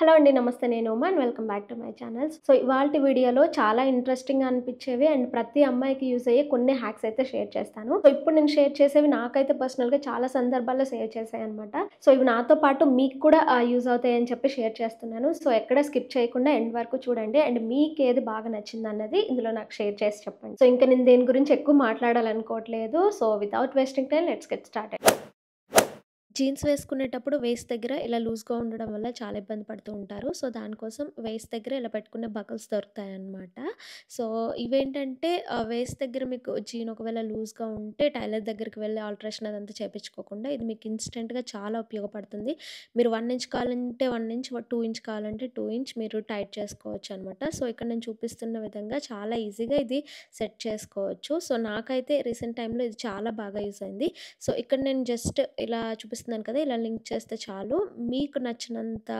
hello అండి నమస్తే నేను Uma and welcome back to my channels so ఇవాళ వీడియోలో చాలా ఇంట్రెస్టింగ్ అనిపించేవి అండ్ ప్రతి అమ్మాయికి యూజ్ అయ్యే కొన్ని హ్యాక్స్ అయితే షేర్ చేస్తాను సో ఇప్పుడు నేను షేర్ చేసేవి నాకైతే పర్సనల్గా చాలా సందర్భాల్లో సేవ్ చేశాయి అనమాట సో ఇవి నాతో పాటు మీకు కూడా యూజ్ అవుతాయని చెప్పి షేర్ చేస్తున్నాను సో ఎక్కడ స్కిప్ చేయకుండా ఎండ్ వరకు చూడండి అండ్ మీకు ఏది బాగా నచ్చింది అన్నది ఇందులో నాకు షేర్ చేసి చెప్పండి సో ఇంకా నేను దీని గురించి ఎక్కువ మాట్లాడాలనుకోవట్లేదు so without wasting time let's get start jeans వేసుకునేటప్పుడు వేస్ట్ దగ్గర ఇలా లూజ్గా ఉండడం వల్ల చాలా ఇబ్బంది పడుతూ ఉంటారు సో దానికోసం వేస్ట్ దగ్గర ఇలా పెట్టుకునే బకల్స్ దొరుకుతాయి అన్నమాట సో ఇవేంటంటే వేస్ట్ దగ్గర మీకు జీన్ ఒకవేళ లూజ్గా ఉంటే టైలర్ దగ్గరికి వెళ్ళి ఆల్ట్రేషన్ అదంతా చేయించుకోకుండా ఇది మీకు ఇన్స్టెంట్గా చాలా ఉపయోగపడుతుంది మీరు వన్ ఇంచ్ కావాలంటే వన్ ఇంచ్ టూ ఇంచ్ కావాలంటే టూ ఇంచ్ మీరు టైట్ చేసుకోవచ్చు అనమాట సో ఇక్కడ నేను చూపిస్తున్న విధంగా చాలా ఈజీగా ఇది సెట్ చేసుకోవచ్చు సో నాకైతే రీసెంట్ టైంలో ఇది చాలా బాగా యూస్ అయింది సో ఇక్కడ నేను జస్ట్ ఇలా చూపిస్తాను చూపిస్తున్నాను కదా ఇలా లింక్ చేస్తే చాలు మీకు నచ్చినంత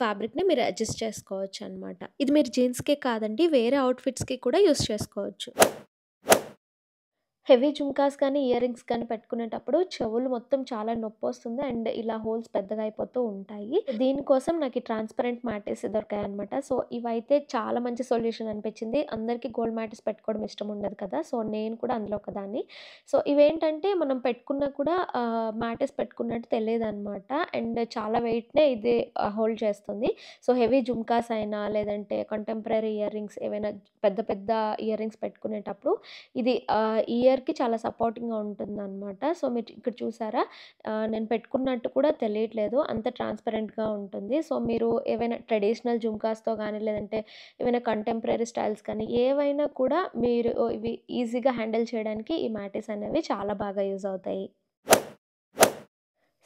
ఫ్యాబ్రిక్ని మీరు అడ్జస్ట్ చేసుకోవచ్చు అనమాట ఇది మీరు జీన్స్కే కాదండి వేరే అవుట్ఫిట్స్కి కూడా యూస్ చేసుకోవచ్చు హెవీ జుమ్కాస్ కానీ ఇయర్ రింగ్స్ కానీ పెట్టుకునేటప్పుడు చెవులు మొత్తం చాలా నొప్పి వస్తుంది అండ్ ఇలా హోల్స్ పెద్దగా అయిపోతూ ఉంటాయి దీనికోసం నాకు ట్రాన్స్పరెంట్ మ్యాటర్స్ దొరికాయి అనమాట సో ఇవైతే చాలా మంచి సొల్యూషన్ అనిపించింది అందరికీ గోల్డ్ మ్యాటర్స్ పెట్టుకోవడం ఇష్టం ఉండదు కదా సో నేను కూడా అందులో ఒకదాన్ని సో ఇవేంటంటే మనం పెట్టుకున్నా కూడా మ్యాటర్స్ పెట్టుకున్నట్టు తెలియదు అనమాట అండ్ చాలా వెయిట్నే ఇది హోల్డ్ చేస్తుంది సో హెవీ జుమ్కాస్ అయినా లేదంటే కంటెంపరీ ఇయర్ రింగ్స్ ఏవైనా పెద్ద పెద్ద ఇయర్ రింగ్స్ పెట్టుకునేటప్పుడు ఇది ఇయర్ పిల్లర్కి చాలా సపోర్టింగ్గా ఉంటుంది అనమాట సో మీరు ఇక్కడ చూసారా నేను పెట్టుకున్నట్టు కూడా తెలియట్లేదు అంత ట్రాన్స్పరెంట్గా ఉంటుంది సో మీరు ఏవైనా ట్రెడిషనల్ జుమ్కాస్తో కానీ లేదంటే ఏవైనా కంటెంపరీ స్టైల్స్ కానీ ఏవైనా కూడా మీరు ఇవి ఈజీగా హ్యాండిల్ చేయడానికి ఈ మ్యాటీస్ అనేవి చాలా బాగా యూజ్ అవుతాయి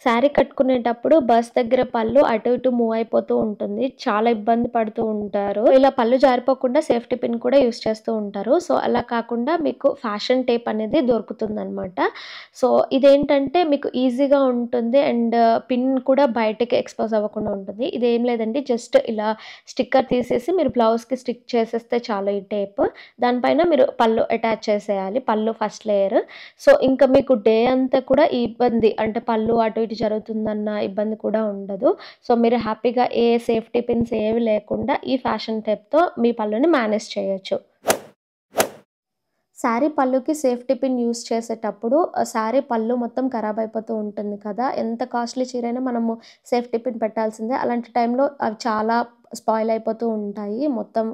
శారీ కట్టుకునేటప్పుడు బస్ దగ్గర పళ్ళు అటు ఇటు మూవ్ అయిపోతూ ఉంటుంది చాలా ఇబ్బంది పడుతూ ఉంటారు ఇలా పళ్ళు జారిపోకుండా సేఫ్టీ పిన్ కూడా యూస్ చేస్తూ ఉంటారు సో అలా కాకుండా మీకు ఫ్యాషన్ టేప్ అనేది దొరుకుతుందనమాట సో ఇదేంటంటే మీకు ఈజీగా ఉంటుంది అండ్ పిన్ కూడా బయటకి ఎక్స్పోజ్ అవ్వకుండా ఉంటుంది ఇదేం లేదండి జస్ట్ ఇలా స్టిక్కర్ తీసేసి మీరు బ్లౌజ్కి స్టిక్ చేసేస్తే చాలు ఈ టేప్ దానిపైన మీరు పళ్ళు అటాచ్ చేసేయాలి పళ్ళు ఫస్ట్ లేయర్ సో ఇంకా మీకు డే అంతా కూడా ఇబ్బంది అంటే పళ్ళు అటు ఇలాంటి జరుగుతుందన్న ఇబ్బంది కూడా ఉండదు సో మీరు హ్యాపీగా ఏ సేఫ్టీ పిన్స్ ఏవి లేకుండా ఈ ఫ్యాషన్ టైప్తో మీ పళ్ళుని మేనేజ్ చేయొచ్చు శారీ పళ్ళుకి సేఫ్టీ పిన్ యూస్ చేసేటప్పుడు శారీ పళ్ళు మొత్తం ఖరాబ్ అయిపోతూ ఉంటుంది కదా ఎంత కాస్ట్లీ చీరైనా మనము సేఫ్టీ పిన్ పెట్టాల్సిందే అలాంటి టైంలో అవి చాలా స్పాయిల్ అయిపోతూ ఉంటాయి మొత్తం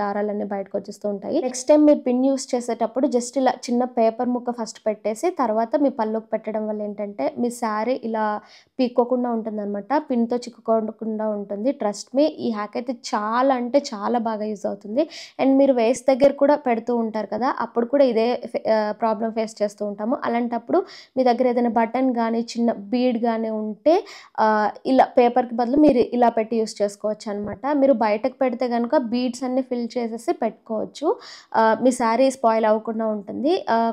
దారాలన్నీ బయటకు వచ్చేస్తూ ఉంటాయి నెక్స్ట్ టైం మీరు పిన్ యూస్ చేసేటప్పుడు జస్ట్ ఇలా చిన్న పేపర్ ముక్క ఫస్ట్ పెట్టేసి తర్వాత మీ పళ్ళుకు పెట్టడం వల్ల ఏంటంటే మీ శారీ ఇలా పీక్కోకుండా ఉంటుంది అనమాట పిన్తో చిక్కుకోకుండా ఉంటుంది ట్రస్ట్ మీ ఈ హ్యాక్ అయితే చాలా అంటే చాలా బాగా యూజ్ అవుతుంది అండ్ మీరు వేస్ దగ్గర కూడా పెడుతూ ఉంటారు కదా అప్పుడు కూడా ఇదే ప్రాబ్లం ఫేస్ చేస్తూ ఉంటాము అలాంటప్పుడు మీ దగ్గర ఏదైనా బటన్ కానీ చిన్న బీడ్ కానీ ఉంటే ఇలా పేపర్కి బదులు మీరు ఇలా పెట్టి యూస్ చేసుకోవచ్చు అనమాట మీరు బయటకు పెడితే కనుక బీడ్స్ అన్ని ఫిల్ చేసేసి పెట్టుకోవచ్చు మీ శారీ స్పాయిల్ అవ్వకుండా ఉంటుంది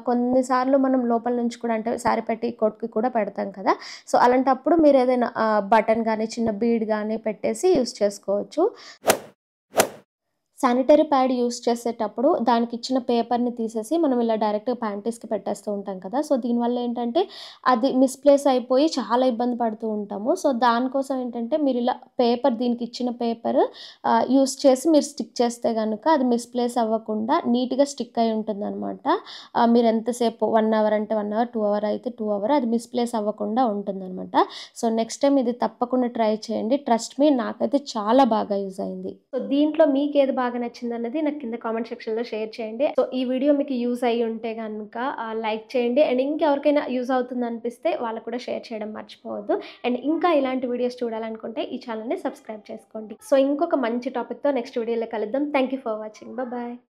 కొన్నిసార్లు మనం లోపల నుంచి కూడా అంటే శారీ పెట్టి కొట్టుకి కూడా పెడతాం కదా సో అలాంటప్పుడు మీరు ఏదైనా బటన్ కానీ చిన్న బీడ్ కానీ పెట్టేసి యూస్ చేసుకోవచ్చు శానిటరీ ప్యాడ్ యూస్ చేసేటప్పుడు దానికి ఇచ్చిన పేపర్ని తీసేసి మనం ఇలా డైరెక్ట్గా ప్యాంటీస్కి పెట్టేస్తూ ఉంటాం కదా సో దీనివల్ల ఏంటంటే అది మిస్ప్లేస్ అయిపోయి చాలా ఇబ్బంది పడుతూ ఉంటాము సో దానికోసం ఏంటంటే మీరు ఇలా పేపర్ దీనికి ఇచ్చిన పేపర్ యూస్ చేసి మీరు స్టిక్ చేస్తే కనుక అది మిస్ప్లేస్ అవ్వకుండా నీట్గా స్టిక్ అయి ఉంటుంది అనమాట మీరు ఎంతసేపు వన్ అవర్ అంటే వన్ అవర్ టూ అవర్ అయితే టూ అవర్ అది మిస్ప్లేస్ అవ్వకుండా ఉంటుందన్నమాట సో నెక్స్ట్ టైం ఇది తప్పకుండా ట్రై చేయండి ట్రస్ట్ మీ నాకైతే చాలా బాగా యూజ్ అయింది సో దీంట్లో మీకు ఏది బాగా బాగా నచ్చింది అన్నది నాకు కింద కామెంట్ సెక్షన్లో షేర్ చేయండి సో ఈ వీడియో మీకు యూజ్ అయ్యి ఉంటే కనుక లైక్ చేయండి అండ్ ఇంకెవరికైనా యూజ్ అవుతుంది అనిపిస్తే వాళ్ళకు కూడా షేర్ చేయడం మర్చిపోవద్దు అండ్ ఇంకా ఇలాంటి వీడియోస్ చూడాలనుకుంటే ఈ ఛానల్ని సబ్స్క్రైబ్ చేసుకోండి సో ఇంకొక మంచి టాపిక్తో నెక్స్ట్ వీడియోలో కలుద్దాం థ్యాంక్ ఫర్ వాచింగ్ బాయ్